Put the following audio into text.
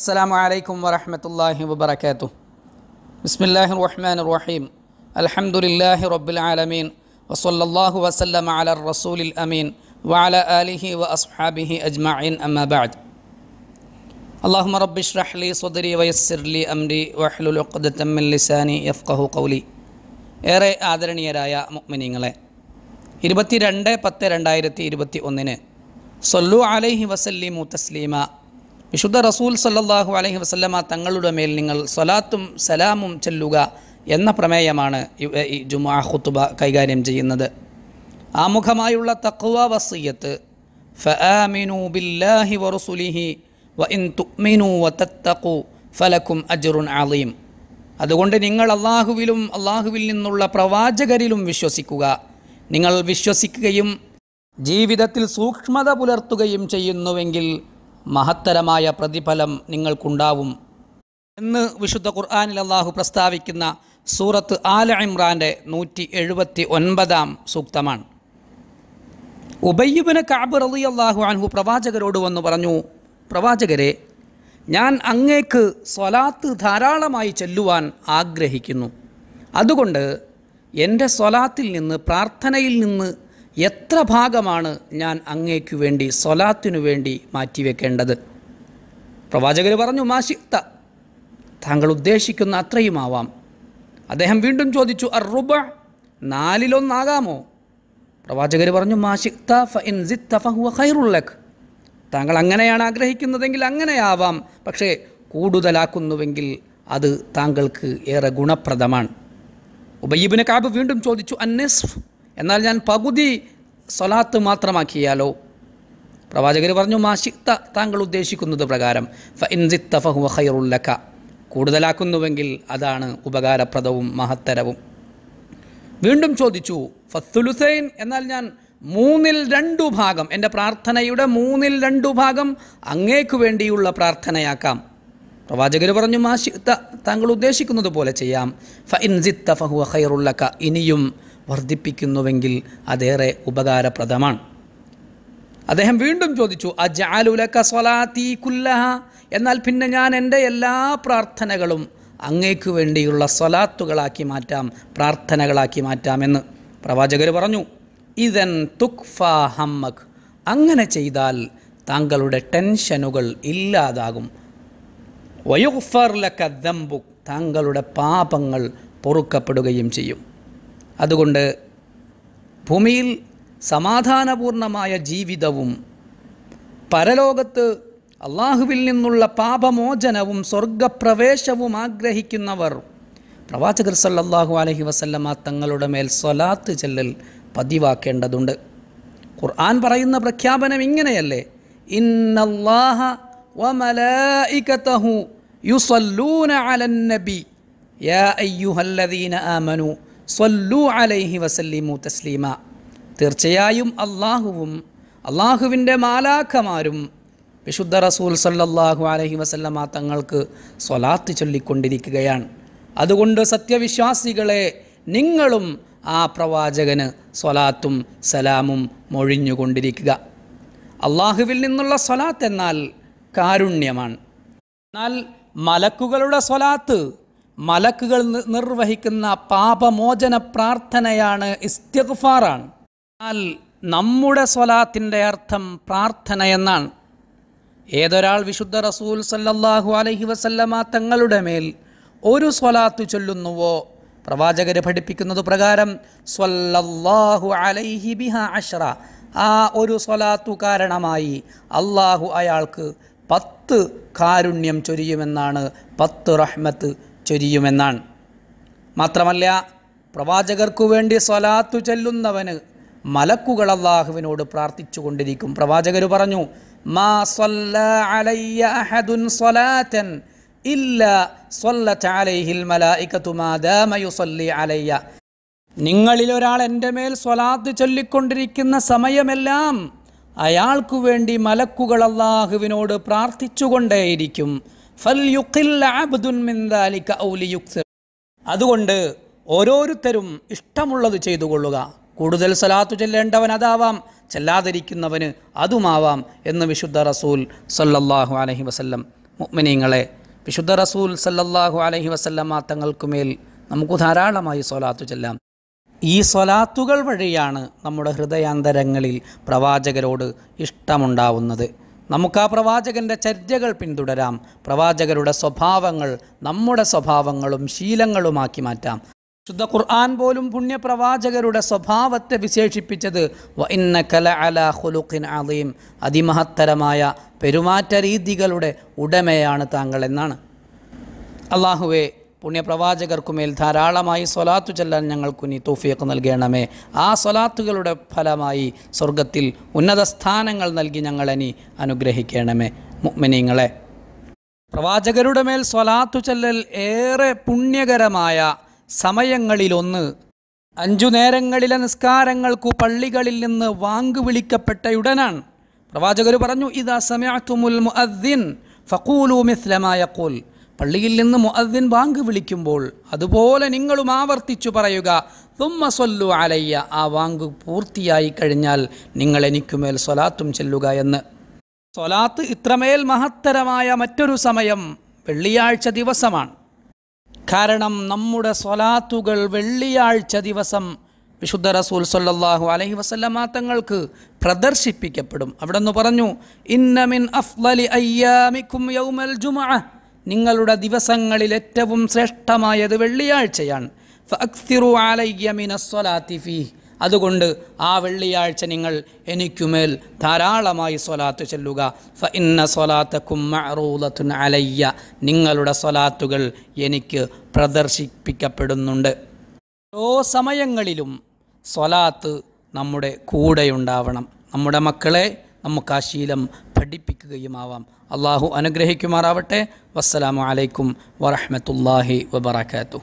السلام عليكم ورحمة الله وبركاته بسم الله الرحمن الرحيم الحمد لله رب العالمين وصلى الله وسلم على الرسول الأمين وعلى آله وأصحابه أجمعين أما بعد اللهم رب اشرح لي صدري ويسر لي أمري واحلل عقدة من لساني يفقه قولي ഏറെ ആദരണീയരായ മുക്മിനിങ്ങളെ ഇരുപത്തിരണ്ട് പത്ത് രണ്ടായിരത്തി ഇരുപത്തി ഒന്നിന് സൊല്ലു അലൈഹി വസല്ലിമു തസ്ലീമ വിശുദ്ധ റസൂൽ സല്ലാഹു അലൈഹി വസ്ലമ തങ്ങളുടെ മേൽ നിങ്ങൾ സ്വലാത്തും സലാമും ചെല്ലുക എന്ന പ്രമേയമാണ് ഈ ജുമാ ഖുത്തുബ കൈകാര്യം ചെയ്യുന്നത് ആമുഖമായുള്ള തക്വ വസ്യത്ത് അതുകൊണ്ട് നിങ്ങൾ അള്ളാഹുവിലും അള്ളാഹുവിൽ നിന്നുള്ള പ്രവാചകരിലും വിശ്വസിക്കുക നിങ്ങൾ വിശ്വസിക്കുകയും ജീവിതത്തിൽ സൂക്ഷ്മത പുലർത്തുകയും ചെയ്യുന്നുവെങ്കിൽ മഹത്തരമായ പ്രതിഫലം നിങ്ങൾക്കുണ്ടാവും എന്ന് വിശുദ്ധ ഖുർആാനിൽ അള്ളാഹു പ്രസ്താവിക്കുന്ന സൂറത്ത് ആല ഇമ്രാൻ്റെ നൂറ്റി എഴുപത്തി ഒൻപതാം സൂക്തമാണ് ഉബയ്യുബിന് കാബ് റലി അള്ളാഹു അൻഹു പ്രവാചകരോട് വന്നു പറഞ്ഞു പ്രവാചകരെ ഞാൻ അങ്ങേക്ക് സ്വലാത്ത് ധാരാളമായി ചെല്ലുവാൻ ആഗ്രഹിക്കുന്നു അതുകൊണ്ട് എൻ്റെ സ്വലാത്തിൽ നിന്ന് പ്രാർത്ഥനയിൽ നിന്ന് എത്ര ഭാഗമാണ് ഞാൻ അങ്ങേക്കു വേണ്ടി സ്വലാത്തിനു വേണ്ടി മാറ്റിവെക്കേണ്ടത് പ്രവാചകർ പറഞ്ഞു മാഷിക്ത താങ്കൾ ഉദ്ദേശിക്കുന്ന അത്രയുമാവാം അദ്ദേഹം വീണ്ടും ചോദിച്ചു അറുബ നാലിലൊന്നാകാമോ പ്രവാചകർ പറഞ്ഞു മാഷിക്ത ഫൈറുള്ളഖ് താങ്കൾ അങ്ങനെയാണ് ആഗ്രഹിക്കുന്നതെങ്കിൽ അങ്ങനെയാവാം പക്ഷേ കൂടുതലാക്കുന്നുവെങ്കിൽ അത് താങ്കൾക്ക് ഏറെ ഗുണപ്രദമാണ് ഉബയ്യബിന് കാബ് വീണ്ടും ചോദിച്ചു അന്നെസ്ഫ് എന്നാൽ ഞാൻ പകുതി സ്വലാത്ത് മാത്രമാക്കിയാലോ പ്രവാചകർ പറഞ്ഞു മാഷിക്ത താങ്കൾ ഉദ്ദേശിക്കുന്നത് പ്രകാരം ഫ ഇൻസിത്ത ഫഹുവ കൂടുതലാക്കുന്നുവെങ്കിൽ അതാണ് ഉപകാരപ്രദവും മഹത്തരവും വീണ്ടും ചോദിച്ചു ഫസ്തുലുസൈൻ എന്നാൽ ഞാൻ മൂന്നിൽ രണ്ടു ഭാഗം എൻ്റെ പ്രാർത്ഥനയുടെ മൂന്നിൽ രണ്ടു ഭാഗം അങ്ങേക്കു വേണ്ടിയുള്ള പ്രാർത്ഥനയാക്കാം പ്രവാചകർ പറഞ്ഞു മാഷിക്ത താങ്കൾ ഉദ്ദേശിക്കുന്നത് പോലെ ചെയ്യാം ഫ ഇൻസിത്ത ഫഹുവ ഇനിയും വർദ്ധിപ്പിക്കുന്നുവെങ്കിൽ അതേറെ ഉപകാരപ്രദമാണ് അദ്ദേഹം വീണ്ടും ചോദിച്ചു അജാലുലക സ്വലാത്തി കുല്ലഹ എന്നാൽ പിന്നെ ഞാൻ എൻ്റെ എല്ലാ പ്രാർത്ഥനകളും അങ്ങേക്കു വേണ്ടിയുള്ള സ്വലാത്തുകളാക്കി മാറ്റാം പ്രാർത്ഥനകളാക്കി മാറ്റാമെന്ന് പ്രവാചകർ പറഞ്ഞു ഇതൻ തുക്ഫ ഹമ്മക് അങ്ങനെ ചെയ്താൽ താങ്കളുടെ ടെൻഷനുകൾ ഇല്ലാതാകും വയുഫർ ലക്ക ദമ്പുക് താങ്കളുടെ പാപങ്ങൾ പൊറുക്കപ്പെടുകയും ചെയ്യും അതുകൊണ്ട് ഭൂമിയിൽ സമാധാനപൂർണമായ ജീവിതവും പരലോകത്ത് അള്ളാഹുവിൽ നിന്നുള്ള പാപമോചനവും സ്വർഗപ്രവേശവും ആഗ്രഹിക്കുന്നവർ പ്രവാചകർ സല്ലാഹു അലഹി വസല്ലമ തങ്ങളുടെ മേൽ സ്വലാത്ത് ചെല്ലൽ പതിവാക്കേണ്ടതുണ്ട് ഖുർആൻ പറയുന്ന പ്രഖ്യാപനം ഇങ്ങനെയല്ലേ ഇന്നല്ലാഹ വമലായികതഹു യുസല്ലൂന അലൻ നബി യാ ആമനു സ്വല്ലു അലൈഹി വസല്ലിമു തസ്ലീമ തീർച്ചയായും അള്ളാഹുവും അള്ളാഹുവിൻ്റെ മാലാഖമാരും വിശുദ്ധ റസൂൽ സല്ലാഹു അലഹി വസല്ലമ തങ്ങൾക്ക് സ്വലാത്ത് ചൊല്ലിക്കൊണ്ടിരിക്കുകയാണ് അതുകൊണ്ട് സത്യവിശ്വാസികളെ നിങ്ങളും ആ പ്രവാചകന് സ്വലാത്തും സലാമും മൊഴിഞ്ഞുകൊണ്ടിരിക്കുക അള്ളാഹുവിൽ നിന്നുള്ള സ്വലാത്ത് എന്നാൽ കാരുണ്യമാണ് എന്നാൽ മലക്കുകളുടെ സ്വലാത്ത് മലക്കുകൾ നിർവഹിക്കുന്ന പാപമോചന പ്രാർത്ഥനയാണ് ഇസ്തിഗ്ഫാറാണ് എന്നാൽ നമ്മുടെ സ്വലാത്തിൻ്റെ അർത്ഥം പ്രാർത്ഥന എന്നാണ് ഏതൊരാൾ വിശുദ്ധ റസൂൽ സല്ലല്ലാഹു അലഹി വസല്ലമ തങ്ങളുടെ മേൽ ഒരു സ്വലാത്ത് ചൊല്ലുന്നുവോ പ്രവാചകരെ പഠിപ്പിക്കുന്നത് പ്രകാരം സ്വല്ലല്ലാഹു അലൈഹി ബിഹ അഷ്റ ആ ഒരു സ്വലാത്തു കാരണമായി അള്ളാഹു അയാൾക്ക് പത്ത് കാരുണ്യം ചൊരിയുമെന്നാണ് പത്ത് റഹ്മത്ത് ചൊരിയുമെന്നാണ് മാത്രമല്ല പ്രവാചകർക്കു വേണ്ടി സ്വലാത്തു ചെല്ലുന്നവന് മലക്കുകൾ അള്ളാഹുവിനോട് പ്രാർത്ഥിച്ചു കൊണ്ടിരിക്കും പ്രവാചകർ പറഞ്ഞു മാ അലയ്യ അഹദുൻ സ്വലാത്തൻ നിങ്ങളിലൊരാൾ എൻ്റെ മേൽ സ്വലാത്ത് ചൊല്ലിക്കൊണ്ടിരിക്കുന്ന സമയമെല്ലാം അയാൾക്കു വേണ്ടി മലക്കുകൾ അള്ളാഹുവിനോട് പ്രാർത്ഥിച്ചുകൊണ്ടേയിരിക്കും അതുകൊണ്ട് ഓരോരുത്തരും ഇഷ്ടമുള്ളത് ചെയ്തു കൊള്ളുക കൂടുതൽ സലാത്തു ചെല്ലേണ്ടവൻ അതാവാം ചെല്ലാതിരിക്കുന്നവന് അതുമാവാം എന്ന് വിശുദ്ധ റസൂൽ സല്ലല്ലാഹു അലഹി വസല്ലം മുഅ്മിനീങ്ങളെ വിശുദ്ധ റസൂൽ സല്ലല്ലാഹു അലഹി വസല്ലം ആ തങ്ങൾക്കുമേൽ നമുക്ക് ധാരാളമായി സ്വലാത്തു ചെല്ലാം ഈ സ്വലാത്തുകൾ വഴിയാണ് നമ്മുടെ ഹൃദയാന്തരങ്ങളിൽ പ്രവാചകരോട് ഇഷ്ടമുണ്ടാവുന്നത് നമുക്ക് ആ പ്രവാചകൻ്റെ ചര്യകൾ പിന്തുടരാം പ്രവാചകരുടെ സ്വഭാവങ്ങൾ നമ്മുടെ സ്വഭാവങ്ങളും ശീലങ്ങളുമാക്കി മാറ്റാം ശുദ്ധ ഖുർആൻ പോലും പുണ്യപ്രവാചകരുടെ സ്വഭാവത്തെ വിശേഷിപ്പിച്ചത് അതിമഹത്തരമായ പെരുമാറ്റ രീതികളുടെ ഉടമയാണ് താങ്കൾ എന്നാണ് അള്ളാഹുവേ പുണ്യപ്രവാചകർക്കുമേൽ ധാരാളമായി സ്വലാത്തു ചെല്ലാൻ ഞങ്ങൾക്കുനി തോഫിയൊക്കെ നൽകണമേ ആ സ്വലാത്തുകളുടെ ഫലമായി സ്വർഗത്തിൽ ഉന്നത സ്ഥാനങ്ങൾ നൽകി ഞങ്ങളനി അനുഗ്രഹിക്കണമേ മുഗ്മിനിങ്ങളെ പ്രവാചകരുടെ മേൽ സ്വലാത്തു ചെല്ലൽ ഏറെ പുണ്യകരമായ സമയങ്ങളിലൊന്ന് അഞ്ചു നേരങ്ങളിലെ നിസ്കാരങ്ങൾക്കു പള്ളികളിൽ നിന്ന് വാങ്ക് വിളിക്കപ്പെട്ടയുടനാണ് പ്രവാചകർ പറഞ്ഞു ഇതാ സമയത്തുമുൽ മുഅദ്ദിൻ ഫഖൂലു മിസ്ലമായ കൂൽ പള്ളിയിൽ നിന്ന് മുഅദ്ദിൻ ബാങ്ക് വിളിക്കുമ്പോൾ അതുപോലെ നിങ്ങളും ആവർത്തിച്ചു പറയുക തുമ്മ സൊല്ലു അലയ്യ ആ വാങ്ക് പൂർത്തിയായി കഴിഞ്ഞാൽ നിങ്ങൾ എനിക്കുമേൽ സ്വലാത്തും ചെല്ലുക എന്ന് സ്വലാത്ത് ഇത്രമേൽ മഹത്തരമായ മറ്റൊരു സമയം വെള്ളിയാഴ്ച ദിവസമാണ് കാരണം നമ്മുടെ സ്വലാത്തുകൾ വെള്ളിയാഴ്ച ദിവസം വിശുദ്ധ റസൂൽ സല്ലാഹു അലഹി വസല്ലമ തങ്ങൾക്ക് പ്രദർശിപ്പിക്കപ്പെടും അവിടെ നിന്ന് പറഞ്ഞു ഇന്നമിൻ അഫ്ലലി അയ്യാമിക്കും യൗമൽ ജുമുഅ നിങ്ങളുടെ ദിവസങ്ങളിൽ ഏറ്റവും ശ്രേഷ്ഠമായത് വെള്ളിയാഴ്ചയാണ് അതുകൊണ്ട് ആ വെള്ളിയാഴ്ച നിങ്ങൾ എനിക്കുമേൽ ധാരാളമായി സ്വലാത്ത് ചെല്ലുക ഫ ഇന്ന സ്വലാത്ത് മറൂലത്തുൻ അലയ്യ നിങ്ങളുടെ സ്വലാത്തുകൾ എനിക്ക് പ്രദർശിപ്പിക്കപ്പെടുന്നുണ്ട് ഓരോ സമയങ്ങളിലും സ്വലാത്ത് നമ്മുടെ കൂടെയുണ്ടാവണം നമ്മുടെ മക്കളെ നമുക്ക് ആ ശീലം പഠിപ്പിക്കുകയുമാവാം അള്ളാഹു അനുഗ്രഹിക്കുമാറാവട്ടെ വസ്സലാമു അലൈക്കും വറഹമത്തല്ലാഹി വബർക്കാത്തു